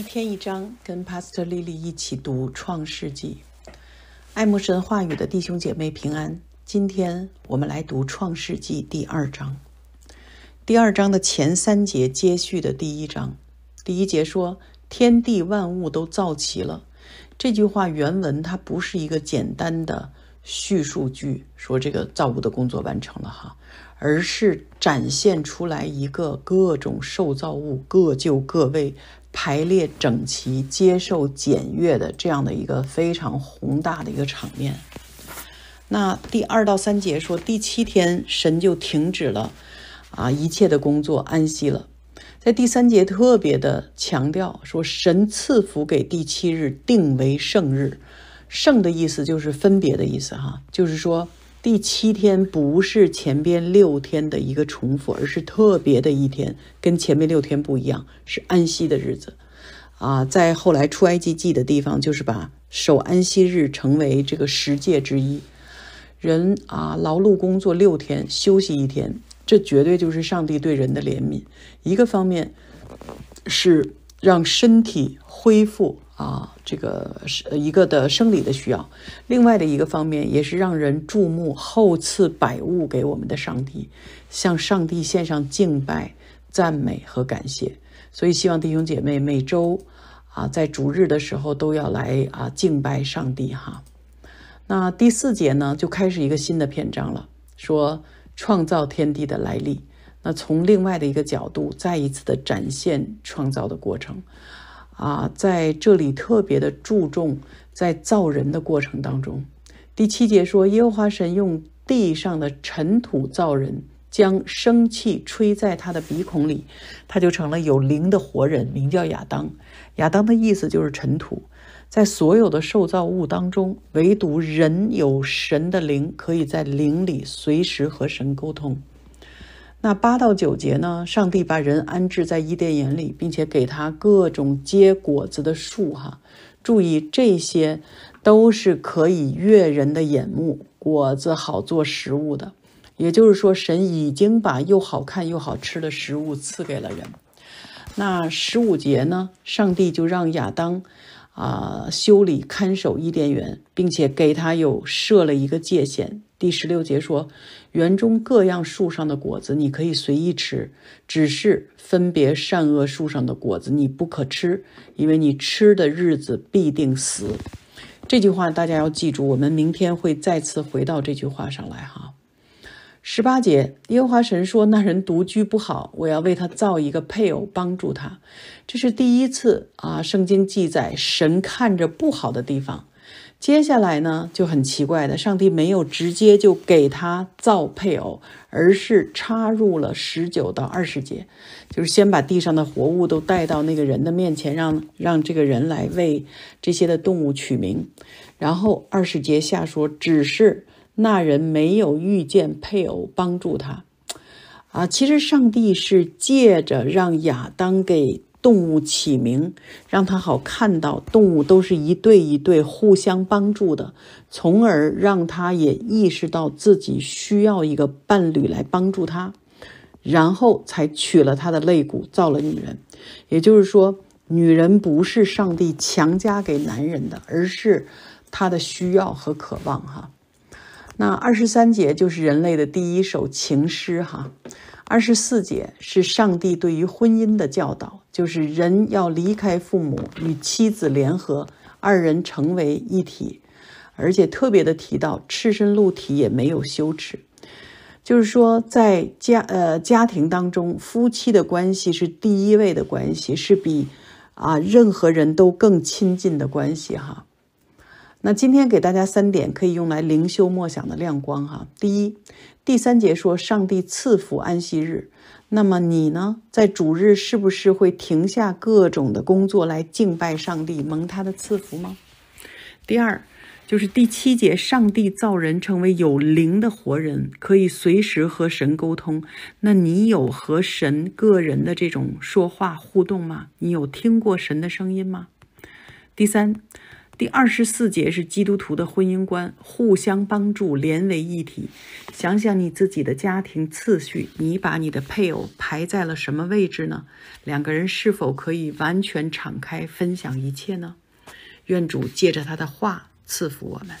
一天一章，跟 Pastor 丽丽一起读《创世纪》。爱慕神话语的弟兄姐妹平安。今天我们来读《创世纪》第二章。第二章的前三节接续的第一章，第一节说：“天地万物都造齐了。”这句话原文它不是一个简单的。叙述句说这个造物的工作完成了哈，而是展现出来一个各种受造物各就各位排列整齐接受检阅的这样的一个非常宏大的一个场面。那第二到三节说第七天神就停止了啊一切的工作安息了，在第三节特别的强调说神赐福给第七日定为圣日。“圣”的意思就是分别的意思，哈，就是说第七天不是前边六天的一个重复，而是特别的一天，跟前面六天不一样，是安息的日子，啊，在后来出埃及记的地方，就是把守安息日成为这个十诫之一，人啊劳碌工作六天，休息一天，这绝对就是上帝对人的怜悯，一个方面是让身体恢复。啊，这个是一个的生理的需要，另外的一个方面也是让人注目，厚赐百物给我们的上帝，向上帝献上敬拜、赞美和感谢。所以希望弟兄姐妹每周啊在主日的时候都要来啊敬拜上帝哈。那第四节呢就开始一个新的篇章了，说创造天地的来历。那从另外的一个角度再一次的展现创造的过程。啊，在这里特别的注重在造人的过程当中，第七节说耶和华神用地上的尘土造人，将生气吹在他的鼻孔里，他就成了有灵的活人，名叫亚当。亚当的意思就是尘土，在所有的受造物当中，唯独人有神的灵，可以在灵里随时和神沟通。那八到九节呢？上帝把人安置在伊甸园里，并且给他各种结果子的树哈。注意，这些都是可以悦人的眼目，果子好做食物的。也就是说，神已经把又好看又好吃的食物赐给了人。那十五节呢？上帝就让亚当啊修理看守伊甸园，并且给他有设了一个界限。第十六节说，园中各样树上的果子你可以随意吃，只是分别善恶树上的果子你不可吃，因为你吃的日子必定死。这句话大家要记住，我们明天会再次回到这句话上来哈。十八节，耶和华神说，那人独居不好，我要为他造一个配偶帮助他。这是第一次啊，圣经记载神看着不好的地方。接下来呢就很奇怪的，上帝没有直接就给他造配偶，而是插入了十九到二十节，就是先把地上的活物都带到那个人的面前，让让这个人来为这些的动物取名，然后二十节下说，只是那人没有遇见配偶帮助他，啊，其实上帝是借着让亚当给。动物起名，让他好看到动物都是一对一对互相帮助的，从而让他也意识到自己需要一个伴侣来帮助他，然后才取了他的肋骨造了女人。也就是说，女人不是上帝强加给男人的，而是他的需要和渴望。哈。那二十三节就是人类的第一首情诗哈，二十四节是上帝对于婚姻的教导，就是人要离开父母，与妻子联合，二人成为一体，而且特别的提到赤身露体也没有羞耻，就是说在家呃家庭当中，夫妻的关系是第一位的关系，是比啊任何人都更亲近的关系哈。那今天给大家三点可以用来灵修默想的亮光哈。第一，第三节说上帝赐福安息日，那么你呢，在主日是不是会停下各种的工作来敬拜上帝，蒙他的赐福吗？第二，就是第七节，上帝造人成为有灵的活人，可以随时和神沟通。那你有和神个人的这种说话互动吗？你有听过神的声音吗？第三。第二十四节是基督徒的婚姻观，互相帮助，连为一体。想想你自己的家庭次序，你把你的配偶排在了什么位置呢？两个人是否可以完全敞开分享一切呢？愿主借着他的话赐福我们。